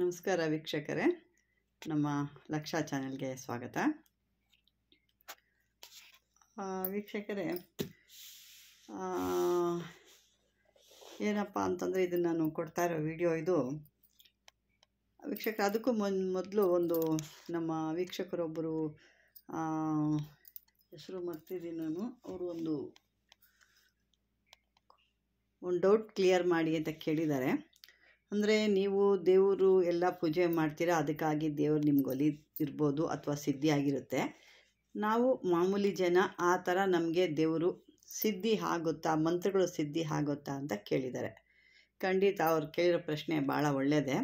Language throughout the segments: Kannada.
ನಮಸ್ಕಾರ ವೀಕ್ಷಕರೇ ನಮ್ಮ ಲಕ್ಷಾ ಚಾನೆಲ್ಗೆ ಸ್ವಾಗತ ವೀಕ್ಷಕರೇ ಏನಪ್ಪ ಅಂತಂದರೆ ಇದನ್ನು ನಾನು ಕೊಡ್ತಾ ಇರೋ ವಿಡಿಯೋ ಇದು ವೀಕ್ಷಕರ ಅದಕ್ಕೂ ಮೊನ್ ಮೊದಲು ಒಂದು ನಮ್ಮ ವೀಕ್ಷಕರೊಬ್ಬರು ಹೆಸರು ಮರ್ತಿದ್ದೀನಿ ನಾನು ಅವರು ಒಂದು ಒಂದು ಡೌಟ್ ಕ್ಲಿಯರ್ ಮಾಡಿ ಅಂತ ಕೇಳಿದ್ದಾರೆ ಅಂದರೆ ನೀವು ದೇವರು ಎಲ್ಲ ಪೂಜೆ ಮಾಡ್ತೀರಾ ಅದಕ್ಕಾಗಿ ದೇವರು ನಿಮ್ಗೆ ಒಲಿ ಇರ್ಬೋದು ಅಥವಾ ಸಿದ್ಧಿ ಆಗಿರುತ್ತೆ ನಾವು ಮಾಮೂಲಿ ಜನ ಆ ಥರ ನಮಗೆ ದೇವರು ಸಿದ್ಧಿ ಆಗುತ್ತಾ ಮಂತ್ರಗಳು ಸಿದ್ಧಿ ಆಗುತ್ತಾ ಅಂತ ಕೇಳಿದ್ದಾರೆ ಖಂಡಿತ ಅವ್ರು ಕೇಳಿರೋ ಪ್ರಶ್ನೆ ಭಾಳ ಒಳ್ಳೆಯದೇ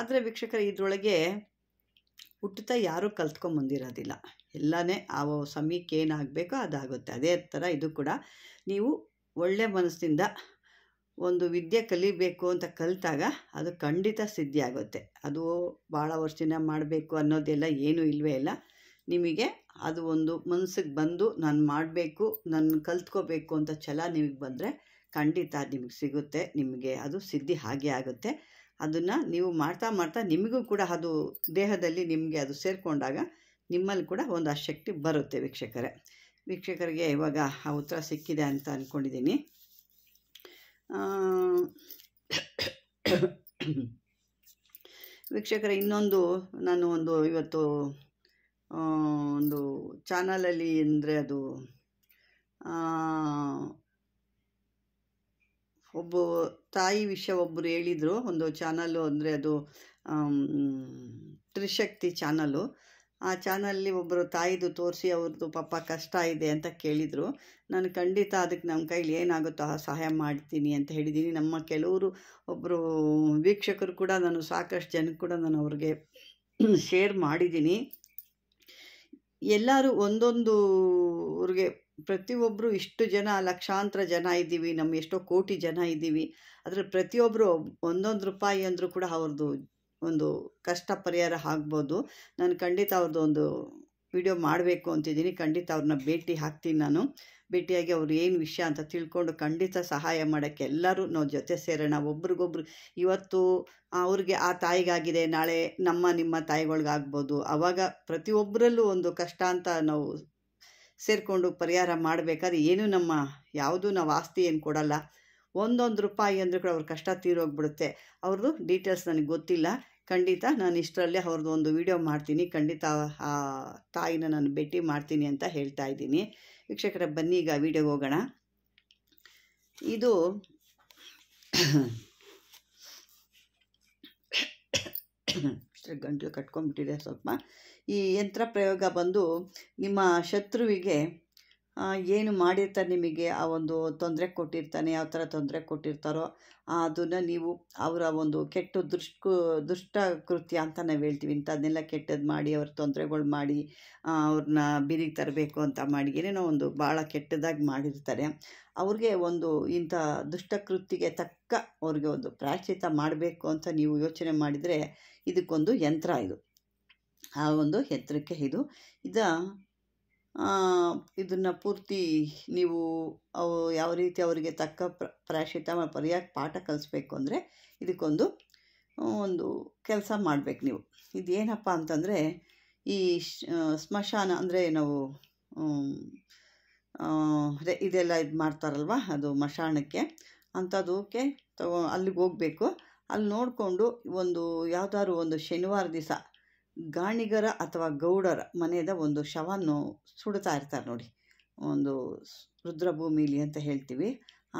ಆದರೆ ವೀಕ್ಷಕರು ಇದರೊಳಗೆ ಹುಟ್ಟುತ್ತಾ ಯಾರೂ ಕಲ್ತ್ಕೊಂಬಂದಿರೋದಿಲ್ಲ ಎಲ್ಲನೇ ಆ ಸಮಯಕ್ಕೆ ಏನಾಗಬೇಕೋ ಅದಾಗುತ್ತೆ ಅದೇ ಥರ ಇದು ಕೂಡ ನೀವು ಒಳ್ಳೆ ಮನಸ್ಸಿನಿಂದ ಒಂದು ವಿದ್ಯೆ ಕಲಿಬೇಕು ಅಂತ ಕಲಿತಾಗ ಅದು ಖಂಡಿತ ಸಿದ್ಧಿಯಾಗುತ್ತೆ ಅದು ಭಾಳ ವರ್ಷದಿಂದ ಮಾಡಬೇಕು ಅನ್ನೋದೆಲ್ಲ ಏನೂ ಇಲ್ಲವೇ ಇಲ್ಲ ನಿಮಗೆ ಅದು ಒಂದು ಮನಸ್ಸಿಗೆ ಬಂದು ನಾನು ಮಾಡಬೇಕು ನಾನು ಕಲ್ತ್ಕೋಬೇಕು ಅಂತ ಛಲ ನಿಮಗೆ ಬಂದರೆ ಖಂಡಿತ ನಿಮಗೆ ಸಿಗುತ್ತೆ ನಿಮಗೆ ಅದು ಸಿದ್ಧಿ ಹಾಗೆ ಆಗುತ್ತೆ ಅದನ್ನು ನೀವು ಮಾಡ್ತಾ ಮಾಡ್ತಾ ನಿಮಗೂ ಕೂಡ ಅದು ದೇಹದಲ್ಲಿ ನಿಮಗೆ ಅದು ಸೇರಿಕೊಂಡಾಗ ನಿಮ್ಮಲ್ಲಿ ಕೂಡ ಒಂದು ಆ ಶಕ್ತಿ ಬರುತ್ತೆ ವೀಕ್ಷಕರೇ ವೀಕ್ಷಕರಿಗೆ ಇವಾಗ ಆ ಉತ್ತರ ಸಿಕ್ಕಿದೆ ಅಂತ ಅಂದ್ಕೊಂಡಿದ್ದೀನಿ ವೀಕ್ಷಕರ ಇನ್ನೊಂದು ನಾನು ಒಂದು ಇವತ್ತು ಒಂದು ಚಾನಲಲ್ಲಿ ಅಂದರೆ ಅದು ಒಬ್ಬ ತಾಯಿ ವಿಷಯ ಒಬ್ಬರು ಹೇಳಿದರು ಒಂದು ಚಾನಲ್ಲು ಅಂದರೆ ಅದು ತ್ರಿಶಕ್ತಿ ಚಾನಲ್ಲು ಆ ಚಾನಲ್ಲಿ ಒಬ್ಬರು ತಾಯಿದು ತೋರಿಸಿ ಅವ್ರದ್ದು ಪಾಪ ಕಷ್ಟ ಇದೆ ಅಂತ ಕೇಳಿದರು ನಾನು ಖಂಡಿತ ಅದಕ್ಕೆ ನಮ್ಮ ಕೈಲಿ ಏನಾಗುತ್ತೋ ಆ ಸಹಾಯ ಮಾಡ್ತೀನಿ ಅಂತ ಹೇಳಿದ್ದೀನಿ ನಮ್ಮ ಕೆಲವರು ಒಬ್ಬರು ವೀಕ್ಷಕರು ಕೂಡ ನಾನು ಸಾಕಷ್ಟು ಜನಕ್ಕೆ ಕೂಡ ನಾನು ಅವ್ರಿಗೆ ಶೇರ್ ಮಾಡಿದ್ದೀನಿ ಎಲ್ಲರೂ ಒಂದೊಂದು ಅವ್ರಿಗೆ ಪ್ರತಿಯೊಬ್ಬರು ಇಷ್ಟು ಜನ ಲಕ್ಷಾಂತರ ಜನ ಇದ್ದೀವಿ ನಮ್ಮ ಎಷ್ಟೋ ಕೋಟಿ ಜನ ಇದ್ದೀವಿ ಆದರೆ ಪ್ರತಿಯೊಬ್ಬರು ಒಂದೊಂದು ರೂಪಾಯಿ ಅಂದರೂ ಕೂಡ ಅವ್ರದ್ದು ಒಂದು ಕಷ್ಟ ಪರಿಹಾರ ಆಗ್ಬೋದು ನಾನು ಖಂಡಿತ ಅವ್ರದ್ದು ಒಂದು ವಿಡಿಯೋ ಮಾಡಬೇಕು ಅಂತಿದ್ದೀನಿ ಖಂಡಿತ ಅವ್ರನ್ನ ಭೇಟಿ ಹಾಕ್ತೀನಿ ನಾನು ಭೇಟಿಯಾಗಿ ಅವ್ರು ಏನು ವಿಷಯ ಅಂತ ತಿಳ್ಕೊಂಡು ಖಂಡಿತ ಸಹಾಯ ಮಾಡೋಕ್ಕೆ ಎಲ್ಲರೂ ನಾವು ಜೊತೆ ಸೇರೋಣ ಒಬ್ರಿಗೊಬ್ರು ಇವತ್ತು ಅವ್ರಿಗೆ ಆ ತಾಯಿಗಾಗಿದೆ ನಾಳೆ ನಮ್ಮ ನಿಮ್ಮ ತಾಯಿಗಳಿಗಾಗ್ಬೋದು ಆವಾಗ ಪ್ರತಿಯೊಬ್ಬರಲ್ಲೂ ಒಂದು ಕಷ್ಟ ಅಂತ ನಾವು ಸೇರಿಕೊಂಡು ಪರಿಹಾರ ಮಾಡಬೇಕಾದ್ರೆ ಏನು ನಮ್ಮ ಯಾವುದು ನಾವು ಆಸ್ತಿ ಏನು ಕೊಡಲ್ಲ ಒಂದೊಂದು ರೂಪಾಯಿ ಅಂದರೂ ಕೂಡ ಅವ್ರ ಕಷ್ಟ ತೀರೋಗ್ಬಿಡುತ್ತೆ ಅವ್ರದ್ದು ಡೀಟೇಲ್ಸ್ ನನಗೆ ಗೊತ್ತಿಲ್ಲ ಖಂಡಿತ ನಾನು ಇಷ್ಟರಲ್ಲೇ ಅವ್ರದ್ದು ಒಂದು ವಿಡಿಯೋ ಮಾಡ್ತೀನಿ ಖಂಡಿತ ಆ ತಾಯಿನ ನಾನು ಭೇಟಿ ಮಾಡ್ತೀನಿ ಅಂತ ಹೇಳ್ತಾ ಇದ್ದೀನಿ ವೀಕ್ಷಕರ ಬನ್ನಿ ಈಗ ವಿಡಿಯೋಗೆ ಹೋಗೋಣ ಇದು ಗಂಟಲು ಕಟ್ಕೊಂಡ್ಬಿಟ್ಟಿದೆ ಸ್ವಲ್ಪ ಈ ಯಂತ್ರ ಪ್ರಯೋಗ ಬಂದು ನಿಮ್ಮ ಶತ್ರುವಿಗೆ ಏನು ಮಾಡಿರ್ತಾರೆ ನಿಮಗೆ ಆ ಒಂದು ತೊಂದರೆ ಕೊಟ್ಟಿರ್ತಾನೆ ಯಾವ ಥರ ತೊಂದರೆ ಕೊಟ್ಟಿರ್ತಾರೋ ಅದನ್ನು ನೀವು ಅವರ ಒಂದು ಕೆಟ್ಟ ದುಷ್ಟ ದುಷ್ಟ ಕೃತ್ಯ ಅಂತ ನಾವು ಹೇಳ್ತೀವಿ ಇಂಥದನ್ನೆಲ್ಲ ಕೆಟ್ಟದ್ದು ಮಾಡಿ ಅವ್ರ ತೊಂದರೆಗಳು ಮಾಡಿ ಅವ್ರನ್ನ ಬಿರಿಗೆ ತರಬೇಕು ಅಂತ ಮಾಡಿ ಏನೇನೋ ಒಂದು ಭಾಳ ಕೆಟ್ಟದಾಗಿ ಮಾಡಿರ್ತಾರೆ ಅವ್ರಿಗೆ ಒಂದು ಇಂಥ ದುಷ್ಟಕೃತಿಗೆ ತಕ್ಕ ಅವ್ರಿಗೆ ಒಂದು ಪ್ರಾಯಶ್ಚಿತ ಮಾಡಬೇಕು ಅಂತ ನೀವು ಯೋಚನೆ ಮಾಡಿದರೆ ಇದಕ್ಕೊಂದು ಯಂತ್ರ ಇದು ಆ ಒಂದು ಯಂತ್ರಕ್ಕೆ ಇದು ಇದು ಇದನ್ನು ಪೂರ್ತಿ ನೀವು ಅವು ಯಾವ ರೀತಿ ಅವರಿಗೆ ತಕ್ಕ ಪ್ರ ಪ್ರಾಶಿತ ಪರಿಯಾಗಿ ಪಾಠ ಕಲಿಸ್ಬೇಕು ಅಂದರೆ ಇದಕ್ಕೊಂದು ಒಂದು ಕೆಲಸ ಮಾಡಬೇಕು ನೀವು ಇದೇನಪ್ಪ ಅಂತಂದರೆ ಈ ಸ್ಮಶಾನ ಅಂದರೆ ನಾವು ಅದೇ ಇದೆಲ್ಲ ಇದು ಮಾಡ್ತಾರಲ್ವ ಅದು ಮಶಾಣಕ್ಕೆ ಅಂಥದ್ದಕ್ಕೆ ತಗೋ ಅಲ್ಲಿಗೆ ಹೋಗಬೇಕು ಅಲ್ಲಿ ನೋಡಿಕೊಂಡು ಒಂದು ಯಾವುದಾದ್ರು ಒಂದು ಶನಿವಾರ ದಿವಸ ಗಾಣಿಗರ ಅಥವಾ ಗೌಡರ ಮನೆಯದ ಒಂದು ಶವವನ್ನು ಸುಡ್ತಾ ಇರ್ತಾರೆ ನೋಡಿ ಒಂದು ರುದ್ರಭೂಮಿಲಿ ಅಂತ ಹೇಳ್ತೀವಿ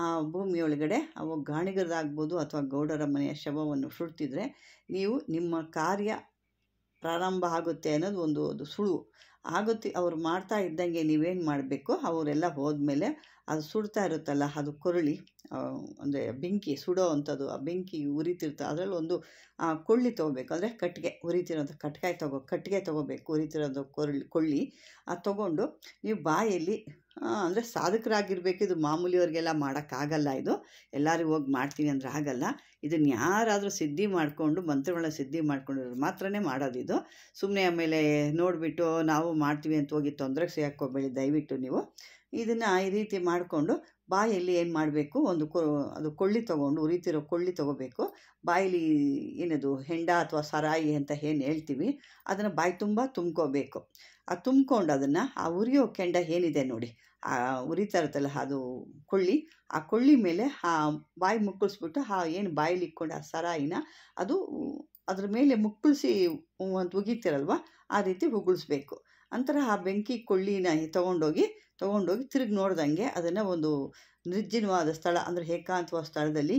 ಆ ಭೂಮಿಯೊಳಗಡೆ ಅವು ಗಾಣಿಗರದಾಗ್ಬೋದು ಅಥವಾ ಗೌಡರ ಮನೆಯ ಶವವನ್ನು ಸುಡ್ತಿದ್ರೆ ನೀವು ನಿಮ್ಮ ಕಾರ್ಯ ಪ್ರಾರಂಭ ಆಗುತ್ತೆ ಅನ್ನೋದು ಒಂದು ಅದು ಸುಳು ಆಗುತ್ತೆ ಅವ್ರು ಮಾಡ್ತಾ ಇದ್ದಂಗೆ ನೀವೇನು ಮಾಡಬೇಕು ಅವರೆಲ್ಲ ಹೋದ್ಮೇಲೆ ಅದು ಸುಡ್ತಾ ಇರುತ್ತಲ್ಲ ಅದು ಕೊರಳಿ ಅಂದರೆ ಬೆಂಕಿ ಸುಡೋ ಅಂಥದ್ದು ಆ ಬೆಂಕಿ ಉರಿತಿರ್ತ ಅದರಲ್ಲಿ ಒಂದು ಕೊಳ್ಳಿ ತೊಗೋಬೇಕು ಅಂದರೆ ಕಟ್ಟಿಗೆ ಉರಿತಿರೋದು ಕಟ್ಕಾಯಿ ತಗೋ ಕಟ್ಟಿಗೆ ತೊಗೋಬೇಕು ಉರಿತಿರೋದು ಕೊರಳಿ ಕೊಳ್ಳಿ ಅದು ತೊಗೊಂಡು ನೀವು ಬಾಯಲ್ಲಿ ಅಂದರೆ ಸಾಧಕರಾಗಿರ್ಬೇಕು ಇದು ಮಾಮೂಲಿಯವ್ರಿಗೆಲ್ಲ ಮಾಡೋಕ್ಕಾಗಲ್ಲ ಇದು ಎಲ್ಲರಿಗೂ ಹೋಗಿ ಮಾಡ್ತೀನಿ ಅಂದರೆ ಆಗಲ್ಲ ಇದನ್ನು ಯಾರಾದರೂ ಸಿದ್ಧಿ ಮಾಡಿಕೊಂಡು ಮಂತ್ರಗಳನ್ನ ಸಿದ್ಧಿ ಮಾಡ್ಕೊಂಡಿರೋರು ಮಾತ್ರನೇ ಮಾಡೋದು ಇದು ಸುಮ್ಮನೆ ಆಮೇಲೆ ನೋಡಿಬಿಟ್ಟು ನಾವು ನಾವು ಮಾಡ್ತೀವಿ ಅಂತ ಹೋಗಿ ತೊಂದರೆಗೆ ಸಿಗಾಕೋಬೇಡಿ ದಯವಿಟ್ಟು ನೀವು ಇದನ್ನು ಈ ರೀತಿ ಮಾಡಿಕೊಂಡು ಬಾಯಲ್ಲಿ ಏನು ಮಾಡಬೇಕು ಒಂದು ಕೊ ಅದು ಕೊಳ್ಳಿ ತೊಗೊಂಡು ಉರಿತಿರೋ ಕೊಳ್ಳಿ ತೊಗೋಬೇಕು ಬಾಯಲ್ಲಿ ಏನದು ಹೆಂಡ ಅಥವಾ ಸರಾಯಿ ಅಂತ ಏನು ಹೇಳ್ತೀವಿ ಅದನ್ನು ಬಾಯಿ ತುಂಬ ತುಂಬ್ಕೋಬೇಕು ಆ ತುಂಬ್ಕೊಂಡು ಅದನ್ನು ಆ ಉರಿಯೋ ಕೆಂಡ ಏನಿದೆ ನೋಡಿ ಆ ಉರಿತಾ ಇರುತ್ತಲ್ಲ ಅದು ಕೊಳ್ಳಿ ಆ ಕೊಳ್ಳಿ ಮೇಲೆ ಆ ಬಾಯಿ ಮುಕ್ಕಳಿಸ್ಬಿಟ್ಟು ಆ ಏನು ಬಾಯಲ್ಲಿ ಇಕ್ಕೊಂಡು ಆ ಸರಾಯಿನ ಅದು ಅದ್ರ ಮೇಲೆ ಮುಕ್ಕಳಿಸಿ ಒಂದು ಉಗಿತಿರಲ್ವ ಆ ರೀತಿ ಉಗುಳಿಸ್ಬೇಕು ಅಂತರ ಆ ಬೆಂಕಿ ಕೊಳ್ಳಿನ ತೊಗೊಂಡೋಗಿ ತೊಗೊಂಡೋಗಿ ತಿರುಗಿ ನೋಡ್ದಂಗೆ ಅದನ್ನು ಒಂದು ನಿರ್ಜನವಾದ ಸ್ಥಳ ಅಂದರೆ ಏಕಾಂತವಾದ ಸ್ಥಳದಲ್ಲಿ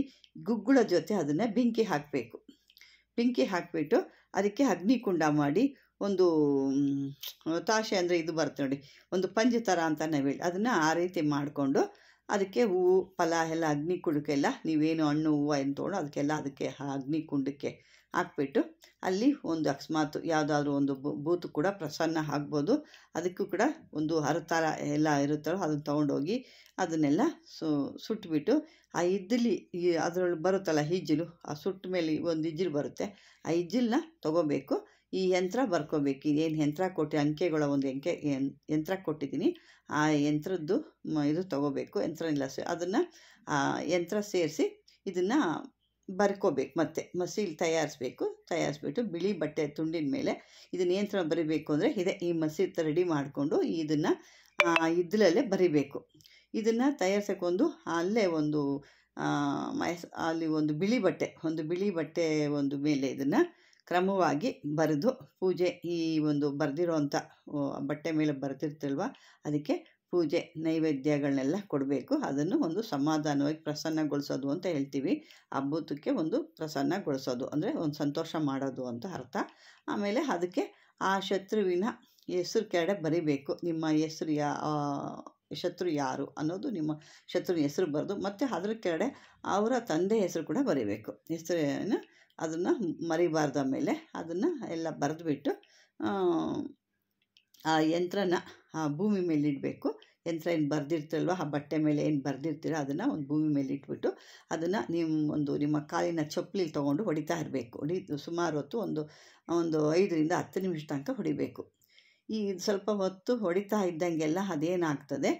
ಗುಗ್ಗುಳ ಜೊತೆ ಅದನ್ನು ಬೆಂಕಿ ಹಾಕಬೇಕು ಬೆಂಕಿ ಹಾಕಿಬಿಟ್ಟು ಅದಕ್ಕೆ ಅಗ್ನಿಕುಂಡ ಮಾಡಿ ಒಂದು ತಾಷೆ ಅಂದರೆ ಇದು ಬರುತ್ತೆ ನೋಡಿ ಒಂದು ಪಂಜು ಥರ ಅಂತ ನಾವು ಹೇಳಿ ಅದನ್ನು ಆ ರೀತಿ ಮಾಡಿಕೊಂಡು ಅದಕ್ಕೆ ಹೂವು ಫಲ ಎಲ್ಲ ಅಗ್ನಿ ಕುಡಕ್ಕೆಲ್ಲ ನೀವೇನು ಹಣ್ಣು ಹೂವು ಏನು ತೊಗೊಂಡು ಅದಕ್ಕೆಲ್ಲ ಅದಕ್ಕೆ ಅಗ್ನಿ ಅಗ್ನಿಕುಂಡಕ್ಕೆ ಹಾಕ್ಬಿಟ್ಟು ಅಲ್ಲಿ ಒಂದು ಅಕಸ್ಮಾತ್ ಯಾವುದಾದ್ರೂ ಒಂದು ಬೂತು ಕೂಡ ಪ್ರಸನ್ನ ಆಗ್ಬೋದು ಅದಕ್ಕೂ ಕೂಡ ಒಂದು ಹರತಾರ ಎಲ್ಲ ಇರುತ್ತಾರೋ ಅದನ್ನು ತೊಗೊಂಡೋಗಿ ಅದನ್ನೆಲ್ಲ ಸು ಸುಟ್ಬಿಟ್ಟು ಆ ಇದ್ದಲಿ ಈ ಅದರೊಳಗೆ ಬರುತ್ತಲ್ಲ ಹಿಜ್ಜಿಲು ಆ ಸುಟ್ಟ ಮೇಲೆ ಒಂದು ಇಜ್ಜಿಲು ಬರುತ್ತೆ ಆ ಇಜ್ಜಲನ್ನ ತೊಗೋಬೇಕು ಈ ಯಂತ್ರ ಬರ್ಕೋಬೇಕು ಏನು ಯಂತ್ರ ಕೊಟ್ಟು ಅಂಕೆಗಳ ಒಂದು ಎಂಕೆ ಯಂತ್ರ ಕೊಟ್ಟಿದ್ದೀನಿ ಆ ಯಂತ್ರದ್ದು ಇದು ತೊಗೋಬೇಕು ಯಂತ್ರ ಇಲ್ಲ ಅದನ್ನು ಯಂತ್ರ ಸೇರಿಸಿ ಇದನ್ನು ಬರ್ಕೋಬೇಕು ಮತ್ತೆ ಮಸೀಲ್ ತಯಾರಿಸ್ಬೇಕು ತಯಾರಿಸ್ಬಿಟ್ಟು ಬಿಳಿ ಬಟ್ಟೆ ತುಂಡಿನ ಮೇಲೆ ಇದನ್ನ ನಿಯಂತ್ರಣ ಬರಿಬೇಕು ಅಂದರೆ ಇದೆ ಈ ಮಸೀಲ್ ರೆಡಿ ಮಾಡಿಕೊಂಡು ಇದನ್ನು ಇದ್ರಲ್ಲೇ ಬರಿಬೇಕು ಇದನ್ನು ತಯಾರಿಸೋಕ್ಕೊಂದು ಅಲ್ಲೇ ಒಂದು ಮೈಸ್ ಅಲ್ಲಿ ಒಂದು ಬಿಳಿ ಬಟ್ಟೆ ಒಂದು ಬಿಳಿ ಬಟ್ಟೆ ಒಂದು ಮೇಲೆ ಇದನ್ನು ಕ್ರಮವಾಗಿ ಬರೆದು ಪೂಜೆ ಈ ಒಂದು ಅಂಥ ಬಟ್ಟೆ ಮೇಲೆ ಬರೆದಿರ್ತಿಲ್ವ ಅದಕ್ಕೆ ಪೂಜೆ ನೈವೇದ್ಯಗಳನ್ನೆಲ್ಲ ಕೊಡಬೇಕು ಅದನ್ನು ಒಂದು ಸಮಾಧಾನವಾಗಿ ಪ್ರಸನ್ನಗೊಳಿಸೋದು ಅಂತ ಹೇಳ್ತೀವಿ ಅಭೂತಕ್ಕೆ ಒಂದು ಪ್ರಸನ್ನಗೊಳಿಸೋದು ಅಂದರೆ ಒಂದು ಸಂತೋಷ ಮಾಡೋದು ಅಂತ ಅರ್ಥ ಆಮೇಲೆ ಅದಕ್ಕೆ ಆ ಶತ್ರುವಿನ ಹೆಸರು ಕೆಡೆ ಬರಿಬೇಕು ನಿಮ್ಮ ಹೆಸರು ಯಾ ಶತ್ರು ಯಾರು ಅನ್ನೋದು ನಿಮ್ಮ ಶತ್ರು ಹೆಸರು ಬರೆದು ಮತ್ತು ಅದ್ರ ಕೆಳಗಡೆ ಅವರ ತಂದೆ ಹೆಸರು ಕೂಡ ಬರೀಬೇಕು ಹೆಸರು ಅದನ್ನು ಮರಿಬಾರ್ದ ಮೇಲೆ ಅದನ್ನು ಎಲ್ಲ ಬರೆದ್ಬಿಟ್ಟು ಆ ಯಂತ್ರನ ಭೂಮಿ ಮೇಲೆ ಇಡಬೇಕು ಯಂತ್ರ ಏನು ಬರೆದಿರ್ತಲ್ವ ಆ ಬಟ್ಟೆ ಮೇಲೆ ಏನು ಬರೆದಿರ್ತೀರೋ ಅದನ್ನು ಒಂದು ಭೂಮಿ ಮೇಲೆ ಇಟ್ಬಿಟ್ಟು ಅದನ್ನು ನಿಮ್ಮ ಒಂದು ನಿಮ್ಮ ಕಾಲಿನ ಚಪ್ಪಲಿ ತೊಗೊಂಡು ಹೊಡಿತಾ ಇರಬೇಕು ಹೊಡಿ ಸುಮಾರು ಹೊತ್ತು ಒಂದು ಒಂದು ಐದರಿಂದ ಹತ್ತು ನಿಮಿಷ ತನಕ ಹೊಡಿಬೇಕು ಈ ಸ್ವಲ್ಪ ಹೊತ್ತು ಹೊಡಿತಾ ಇದ್ದಂಗೆಲ್ಲ ಅದೇನಾಗ್ತದೆ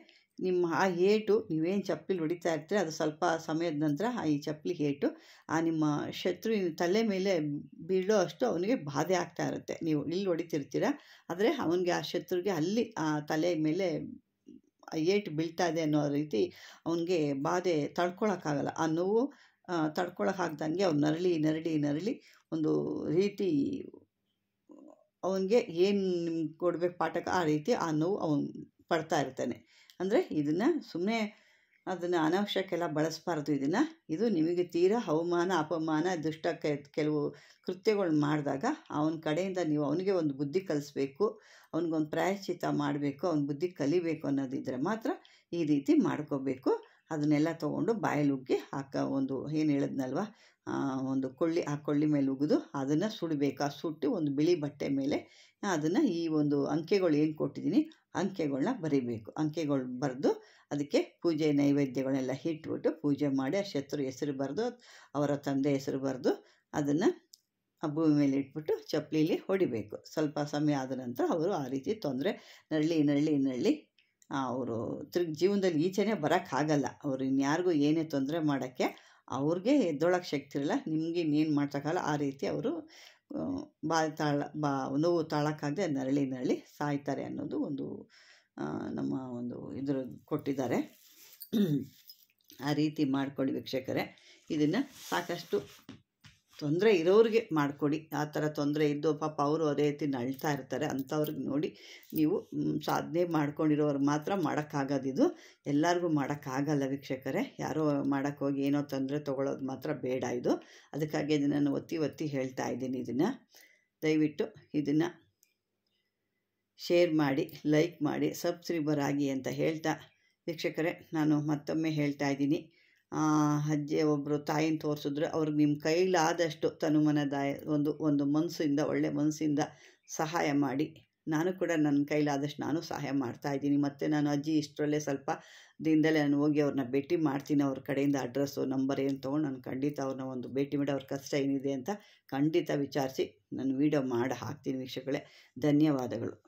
ನಿಮ್ಮ ಆ ಏಟು ನೀವೇನು ಚಪ್ಪಲಿ ಹೊಡಿತಾ ಇರ್ತೀರ ಅದು ಸ್ವಲ್ಪ ಸಮಯದ ನಂತರ ಆ ಈ ಚಪ್ಪಲಿ ಏಟು ಆ ನಿಮ್ಮ ಶತ್ರು ತಲೆ ಮೇಲೆ ಬೀಳೋ ಅಷ್ಟು ಅವನಿಗೆ ಬಾಧೆ ಆಗ್ತಾ ಇರುತ್ತೆ ನೀವು ಇಲ್ಲಿ ಹೊಡಿತಿರ್ತೀರ ಆದರೆ ಅವನಿಗೆ ಆ ಶತ್ರುಗೆ ಅಲ್ಲಿ ಆ ತಲೆ ಮೇಲೆ ಏಟು ಬೀಳ್ತಾ ಇದೆ ಅನ್ನೋ ರೀತಿ ಅವನಿಗೆ ಬಾಧೆ ತಡ್ಕೊಳಕ್ಕಾಗಲ್ಲ ಆ ನೋವು ಆಗ್ದಂಗೆ ಅವ್ನು ನರಳಿ ನರಳಿ ನರಳಿ ಒಂದು ರೀತಿ ಅವನಿಗೆ ಏನು ನಿಮ್ಗೆ ಕೊಡಬೇಕು ಪಾಠಕ್ಕೆ ಆ ರೀತಿ ಆ ನೋವು ಅವನು ಪಡ್ತಾ ಇರ್ತಾನೆ ಅಂದರೆ ಇದನ್ನು ಸುಮ್ಮನೆ ಅದನ್ನು ಅನಾವಶ್ಯಕ್ಕೆಲ್ಲ ಬಳಸಬಾರ್ದು ಇದನ್ನು ಇದು ನಿಮಗೆ ತೀರಾ ಅವಮಾನ ಅಪಮಾನ ದುಷ್ಟ ಕೆಲವು ಕೃತ್ಯಗಳು ಮಾಡಿದಾಗ ಅವನ ಕಡೆಯಿಂದ ನೀವು ಅವನಿಗೆ ಒಂದು ಬುದ್ಧಿ ಕಲಿಸ್ಬೇಕು ಅವನಿಗೊಂದು ಪ್ರಾಯಶ್ಚಿತ ಮಾಡಬೇಕು ಅವ್ನ ಬುದ್ಧಿ ಕಲಿಬೇಕು ಅನ್ನೋದಿದ್ದರೆ ಮಾತ್ರ ಈ ರೀತಿ ಮಾಡ್ಕೋಬೇಕು ಅದನ್ನೆಲ್ಲ ತೊಗೊಂಡು ಬಾಯಲ್ಲಿ ಉಗ್ಗಿ ಹಾಕ ಒಂದು ಏನು ಹೇಳಿದ್ನಲ್ವ ಒಂದು ಕೊಳ್ಳಿ ಆ ಕೊಳ್ಳಿ ಮೇಲೆ ಉಗಿದು ಅದನ್ನು ಸುಡಬೇಕು ಆ ಸುಟ್ಟು ಒಂದು ಬಿಳಿ ಬಟ್ಟೆ ಮೇಲೆ ಅದನ್ನು ಈ ಒಂದು ಅಂಕೆಗಳು ಏನು ಕೊಟ್ಟಿದ್ದೀನಿ ಅಂಕೆಗಳನ್ನ ಬರಿಬೇಕು ಅಂಕೆಗಳು ಬರೆದು ಅದಕ್ಕೆ ಪೂಜೆ ನೈವೇದ್ಯಗಳನ್ನೆಲ್ಲ ಇಟ್ಬಿಟ್ಟು ಪೂಜೆ ಮಾಡಿ ಆ ಶತ್ರು ಹೆಸರು ಬರೆದು ಅವರ ತಂದೆ ಹೆಸರು ಬರೆದು ಅದನ್ನು ಆ ಭೂಮಿ ಮೇಲೆ ಇಟ್ಬಿಟ್ಟು ಚಪ್ಪಲಿಲಿ ಹೊಡಿಬೇಕು ಸ್ವಲ್ಪ ಸಮಯ ಆದ ನಂತರ ಅವರು ಆ ರೀತಿ ತೊಂದರೆ ನರಳಿ ನರಳಿ ನರಳಿ ಅವರು ತಿರುಗಿ ಜೀವನದಲ್ಲಿ ಈಚೆನೇ ಬರೋಕ್ಕಾಗಲ್ಲ ಅವರು ಇನ್ಯಾರಿಗೂ ಏನೇ ತೊಂದರೆ ಮಾಡೋಕ್ಕೆ ಅವ್ರಿಗೆ ಎದ್ದೊಳಕ್ಕೆ ಶಕ್ತಿ ಇರಲ್ಲ ನಿಮಗೆ ಇನ್ನೇನು ಮಾಡ್ತಕ್ಕಲ್ಲ ಆ ರೀತಿ ಅವರು ಬಾಯಿ ತಾಳ ಬಾ ನೋವು ತಾಳಕ್ಕಾಗದೆ ನರಳಿ ನರಳಿ ಸಾಯ್ತಾರೆ ಅನ್ನೋದು ಒಂದು ನಮ್ಮ ಒಂದು ಇದ್ರ ಕೊಟ್ಟಿದ್ದಾರೆ ಆ ರೀತಿ ಮಾಡ್ಕೊಳ್ಳಿ ವೀಕ್ಷಕರೇ ಇದನ್ನು ಸಾಕಷ್ಟು ತೊಂದರೆ ಇರೋರಿಗೆ ಮಾಡಿಕೊಡಿ ಆ ಥರ ತೊಂದರೆ ಇದ್ದು ಪಾಪ ಅವರು ಅದೇ ರೀತಿ ನಳ್ತಾ ಇರ್ತಾರೆ ಅಂಥವ್ರಿಗೆ ನೋಡಿ ನೀವು ಸಾಧನೆ ಮಾಡ್ಕೊಂಡಿರೋರು ಮಾತ್ರ ಮಾಡೋಕ್ಕಾಗೋದಿದು ಎಲ್ಲರಿಗೂ ಮಾಡೋಕ್ಕಾಗಲ್ಲ ವೀಕ್ಷಕರೇ ಯಾರೋ ಮಾಡೋಕ್ಕೋಗಿ ಏನೋ ತೊಂದರೆ ತೊಗೊಳೋದು ಮಾತ್ರ ಬೇಡ ಇದು ಅದಕ್ಕಾಗಿ ಇದನ್ನು ಒತ್ತಿ ಒತ್ತಿ ಹೇಳ್ತಾ ಇದ್ದೀನಿ ಇದನ್ನು ದಯವಿಟ್ಟು ಇದನ್ನು ಶೇರ್ ಮಾಡಿ ಲೈಕ್ ಮಾಡಿ ಸಬ್ಸ್ಕ್ರೈಬರ್ ಆಗಿ ಅಂತ ಹೇಳ್ತಾ ವೀಕ್ಷಕರೇ ನಾನು ಮತ್ತೊಮ್ಮೆ ಹೇಳ್ತಾ ಇದ್ದೀನಿ ಅಜ್ಜಿ ಒಬ್ಬರು ತಾಯಿನ ತೋರಿಸಿದ್ರು ಅವ್ರಿಗೆ ನಿಮ್ಮ ಕೈಲಾದಷ್ಟು ತನುಮನದಾಯ ಒಂದು ಒಂದು ಮನಸ್ಸಿಂದ ಒಳ್ಳೆ ಮನಸ್ಸಿಂದ ಸಹಾಯ ಮಾಡಿ ನಾನು ಕೂಡ ನನ್ನ ಕೈಲಾದಷ್ಟು ನಾನು ಸಹಾಯ ಮಾಡ್ತಾ ಇದ್ದೀನಿ ಮತ್ತು ನಾನು ಅಜ್ಜಿ ಇಷ್ಟರಲ್ಲೇ ಸ್ವಲ್ಪ ದಿನದಲ್ಲೇ ನಾನು ಹೋಗಿ ಅವ್ರನ್ನ ಭೇಟಿ ಮಾಡ್ತೀನಿ ಅವ್ರ ಕಡೆಯಿಂದ ಅಡ್ರೆಸ್ಸು ನಂಬರ್ ಏನು ತೊಗೊಂಡು ನಾನು ಖಂಡಿತ ಅವ್ರನ್ನ ಒಂದು ಭೇಟಿ ಮಾಡಿ ಅವ್ರ ಕಷ್ಟ ಏನಿದೆ ಅಂತ ಖಂಡಿತ ವಿಚಾರಿಸಿ ನಾನು ವೀಡಿಯೋ ಮಾಡಿ ಹಾಕ್ತೀನಿ ವೀಕ್ಷಕಗಳೇ ಧನ್ಯವಾದಗಳು